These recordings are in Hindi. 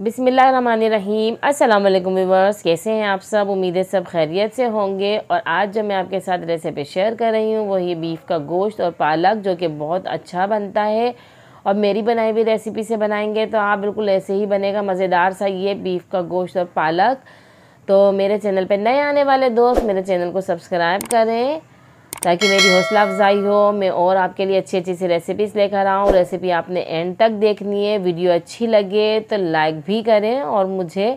बिसमीम् अल्लाम वीवर्स कैसे हैं आप सब उम्मीद है सब खैरियत से होंगे और आज जो मैं आपके साथ रेसिपी शेयर कर रही हूँ वही बीफ का गोश्त और पालक जो कि बहुत अच्छा बनता है और मेरी बनाई हुई रेसिपी से बनाएंगे तो आप हाँ, बिल्कुल ऐसे ही बनेगा मज़ेदार सा ये बीफ का गोश्त और पालक तो मेरे चैनल पर नए आने वाले दोस्त मेरे चैनल को सब्सक्राइब करें ताकि मेरी हौसला अफजाई हो मैं और आपके लिए अच्छी अच्छी सी रेसिपीज़ लेकर आऊँ रेसिपी आपने एंड तक देखनी है वीडियो अच्छी लगे तो लाइक भी करें और मुझे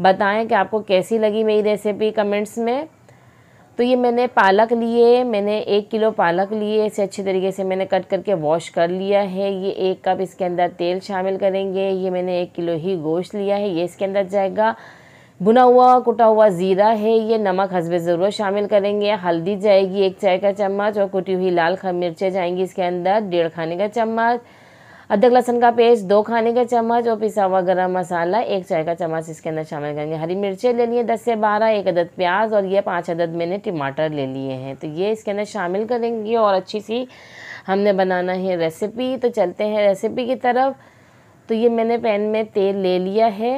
बताएं कि आपको कैसी लगी मेरी रेसिपी कमेंट्स में तो ये मैंने पालक लिए मैंने एक किलो पालक लिए इसे अच्छी तरीके से मैंने कट करके वॉश कर लिया है ये एक कप इसके अंदर तेल शामिल करेंगे ये मैंने एक किलो ही गोश्त लिया है ये इसके अंदर जाएगा भुना हुआ कुटा हुआ ज़ीरा है ये नमक हसब ज़रूरत शामिल करेंगे हल्दी जाएगी एक चाय का चम्मच और कुटी हुई लाल मिर्चें जाएंगी इसके अंदर डेढ़ खाने का चम्मच अदरक लहसन का पेस्ट दो खाने का चम्मच और पिसा हुआ गर्म मसाला एक चाय का चम्मच इसके अंदर शामिल करेंगे हरी मिर्चें ले लिए दस से बारह एक अदद प्याज और ये पाँच अदद मैंने टमाटर ले लिए हैं तो ये इसके अंदर शामिल करेंगे और अच्छी सी हमने बनाना है रेसिपी तो चलते हैं रेसिपी की तरफ तो ये मैंने पैन में तेल ले लिया है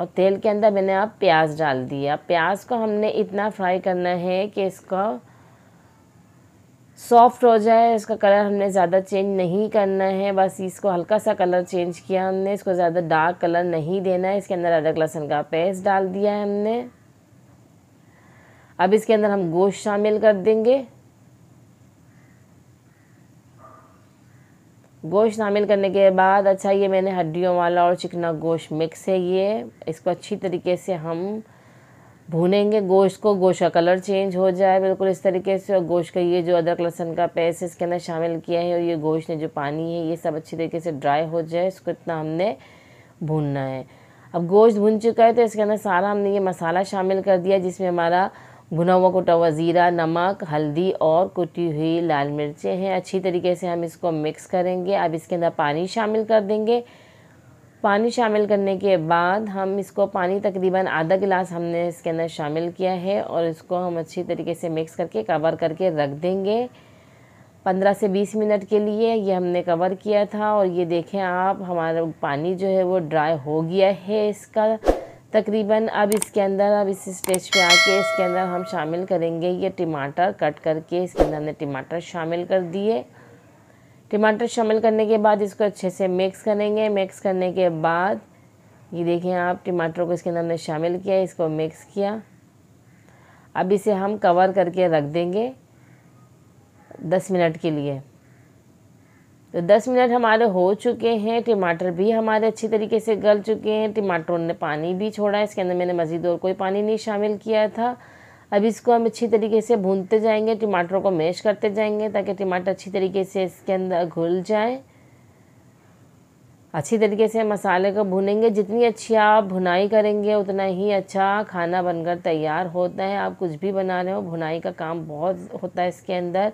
और तेल के अंदर मैंने अब प्याज डाल दिया प्याज को हमने इतना फ्राई करना है कि इसका सॉफ्ट हो जाए इसका कलर हमने ज़्यादा चेंज नहीं करना है बस इसको हल्का सा कलर चेंज किया हमने इसको ज़्यादा डार्क कलर नहीं देना है इसके अंदर अदरक लहसुन का पेस्ट डाल दिया है हमने अब इसके अंदर हम गोश्त शामिल कर देंगे गोश्त शामिल करने के बाद अच्छा ये मैंने हड्डियों वाला और चिकना गोश्त मिक्स है ये इसको अच्छी तरीके से हम भूनेंगे गोश्त को गोश्त का कलर चेंज हो जाए बिल्कुल इस तरीके से और गोश्त का ये जो अदरक लहसन का पेस्ट इसके अंदर शामिल किया है और ये गोश्त ने जो पानी है ये सब अच्छी तरीके से ड्राई हो जाए इसको इतना हमने भूनना है अब गोश्त भून चुका है तो इसके अंदर सारा हमने ये मसाला शामिल कर दिया जिसमें हमारा भुना हुआ कोटा हुआ ज़ीरा नमक हल्दी और कुटी हुई लाल मिर्चें हैं अच्छी तरीके से हम इसको मिक्स करेंगे अब इसके अंदर पानी शामिल कर देंगे पानी शामिल करने के बाद हम इसको पानी तकरीबन आधा गिलास हमने इसके अंदर शामिल किया है और इसको हम अच्छी तरीके से मिक्स करके कवर करके रख देंगे पंद्रह से बीस मिनट के लिए ये हमने कवर किया था और ये देखें आप हमारा पानी जो है वो ड्राई हो गया है इसका तकरीबन अब इसके अंदर अब इस स्टेज पे आके इसके अंदर हम शामिल करेंगे ये टमाटर कट करके इसके अंदर हमने टमाटर शामिल कर दिए टमाटर शामिल करने के बाद इसको अच्छे से मिक्स करेंगे मिक्स करने के बाद ये देखें आप टमाटर को इसके अंदर हमने शामिल किया इसको मिक्स किया अब इसे हम कवर करके रख देंगे दस मिनट के लिए तो 10 मिनट हमारे हो चुके हैं टमाटर भी हमारे अच्छी तरीके से गल चुके हैं टमाटरों ने पानी भी छोड़ा है इसके अंदर मैंने मज़ीद और कोई पानी नहीं शामिल किया था अब इसको हम अच्छी तरीके से भूनते जाएंगे टमाटरों को मैश करते जाएंगे ताकि टमाटर अच्छी तरीके से इसके अंदर घुल जाए अच्छी तरीके से मसाले को भुनेंगे जितनी अच्छी आप भुनाई करेंगे उतना ही अच्छा खाना बनकर तैयार होता है आप कुछ भी बना रहे हो भुनाई का काम बहुत होता है इसके अंदर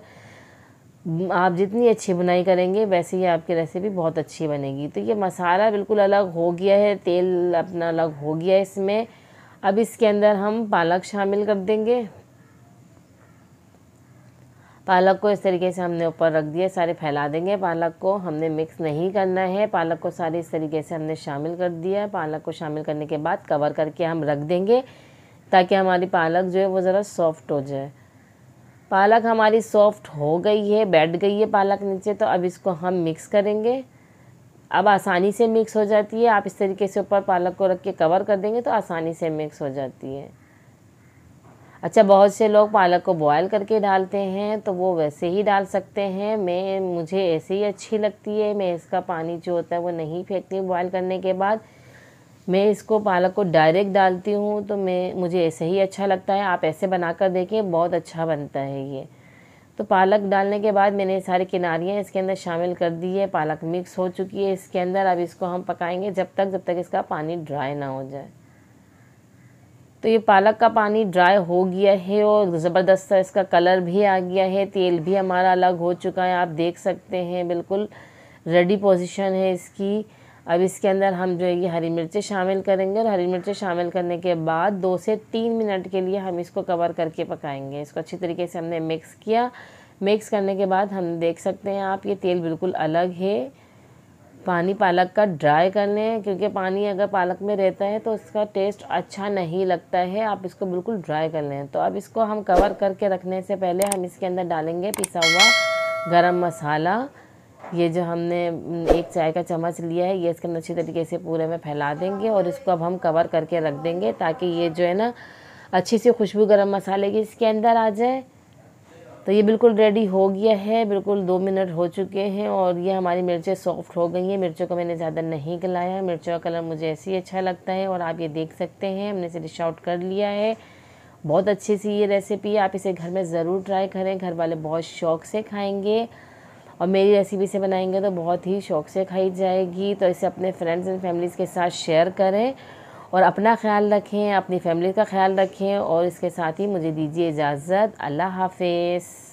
आप जितनी अच्छी बुनाई करेंगे वैसे ही आपकी रेसिपी बहुत अच्छी बनेगी तो ये मसाला बिल्कुल अलग हो गया है तेल अपना अलग हो गया है इसमें अब इसके अंदर हम पालक शामिल कर देंगे पालक को इस तरीके से हमने ऊपर रख दिया सारे फैला देंगे पालक को हमने मिक्स नहीं करना है पालक को सारे इस तरीके से हमने शामिल कर दिया पालक को शामिल करने के बाद कवर करके हम रख देंगे ताकि हमारी पालक जो है वो ज़रा सॉफ्ट हो जाए पालक हमारी सॉफ्ट हो गई है बैठ गई है पालक नीचे तो अब इसको हम मिक्स करेंगे अब आसानी से मिक्स हो जाती है आप इस तरीके से ऊपर पालक को रख के कवर कर देंगे तो आसानी से मिक्स हो जाती है अच्छा बहुत से लोग पालक को बॉयल करके डालते हैं तो वो वैसे ही डाल सकते हैं मैं मुझे ऐसे ही अच्छी लगती है मैं इसका पानी जो होता है वो नहीं फेंकती बॉयल करने के बाद मैं इसको पालक को डायरेक्ट डालती हूँ तो मैं मुझे ऐसे ही अच्छा लगता है आप ऐसे बना कर देखिए बहुत अच्छा बनता है ये तो पालक डालने के बाद मैंने सारी किनारियाँ इसके अंदर शामिल कर दी है पालक मिक्स हो चुकी है इसके अंदर अब इसको हम पकाएंगे जब तक जब तक इसका पानी ड्राई ना हो जाए तो ये पालक का पानी ड्राई हो गया है और ज़बरदस्त सा इसका कलर भी आ गया है तेल भी हमारा अलग हो चुका है आप देख सकते हैं बिल्कुल रेडी पोजिशन है इसकी अब इसके अंदर हम जो है ये हरी मिर्चें शामिल करेंगे और हरी मिर्चें शामिल करने के बाद दो से तीन मिनट के लिए हम इसको कवर करके पकाएंगे इसको अच्छी तरीके से हमने मिक्स किया मिक्स करने के बाद हम देख सकते हैं आप ये तेल बिल्कुल अलग है पानी पालक का ड्राई कर लें क्योंकि पानी अगर पालक में रहता है तो उसका टेस्ट अच्छा नहीं लगता है आप इसको बिल्कुल ड्राई कर लें तो अब इसको हम कवर करके रखने से पहले हम इसके अंदर डालेंगे पिसा हुआ गरम मसाला ये जो हमने एक चाय का चम्मच लिया है ये इसके अंदर अच्छी तरीके से पूरे में फैला देंगे और इसको अब हम कवर करके रख देंगे ताकि ये जो है ना अच्छी सी खुशबू गर्म मसाले की इसके अंदर आ जाए तो ये बिल्कुल रेडी हो गया है बिल्कुल दो मिनट हो चुके हैं और ये हमारी मिर्चें सॉफ्ट हो गई हैं मिर्चों को मैंने ज़्यादा नहीं गलाया है मिर्चों का कलर मुझे ऐसे ही अच्छा लगता है और आप ये देख सकते हैं हमने इसे डिश आउट कर लिया है बहुत अच्छी सी ये रेसिपी है आप इसे घर में ज़रूर ट्राई करें घर वाले बहुत शौक से खाएँगे और मेरी रेसिपी से बनाएंगे तो बहुत ही शौक से खाई जाएगी तो इसे अपने फ्रेंड्स एंड फैमिलीज़ के साथ शेयर करें और अपना ख्याल रखें अपनी फैमिली का ख्याल रखें और इसके साथ ही मुझे दीजिए इजाज़त अल्लाह हाफिज़